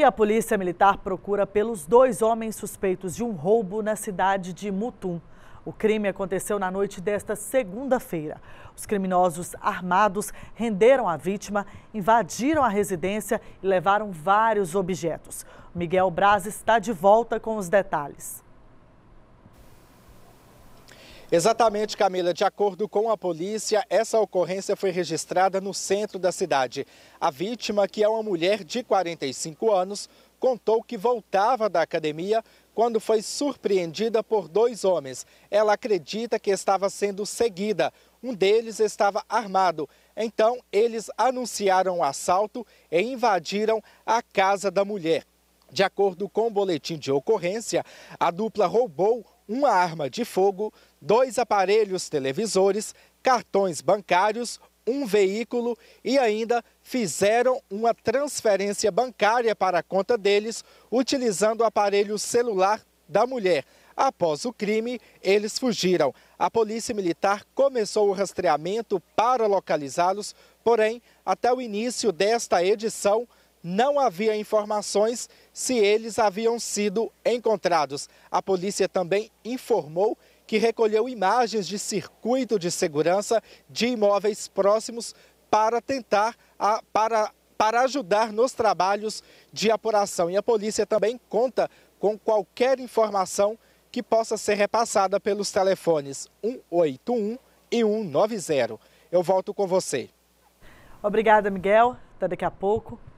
E a polícia militar procura pelos dois homens suspeitos de um roubo na cidade de Mutum. O crime aconteceu na noite desta segunda-feira. Os criminosos armados renderam a vítima, invadiram a residência e levaram vários objetos. Miguel Braz está de volta com os detalhes. Exatamente, Camila. De acordo com a polícia, essa ocorrência foi registrada no centro da cidade. A vítima, que é uma mulher de 45 anos, contou que voltava da academia quando foi surpreendida por dois homens. Ela acredita que estava sendo seguida. Um deles estava armado. Então, eles anunciaram o assalto e invadiram a casa da mulher. De acordo com o boletim de ocorrência, a dupla roubou uma arma de fogo, dois aparelhos televisores, cartões bancários, um veículo e ainda fizeram uma transferência bancária para a conta deles utilizando o aparelho celular da mulher. Após o crime, eles fugiram. A polícia militar começou o rastreamento para localizá-los, porém, até o início desta edição, não havia informações se eles haviam sido encontrados. A polícia também informou que recolheu imagens de circuito de segurança de imóveis próximos para tentar a, para para ajudar nos trabalhos de apuração. E a polícia também conta com qualquer informação que possa ser repassada pelos telefones 181 e 190. Eu volto com você. Obrigada, Miguel. Até daqui a pouco.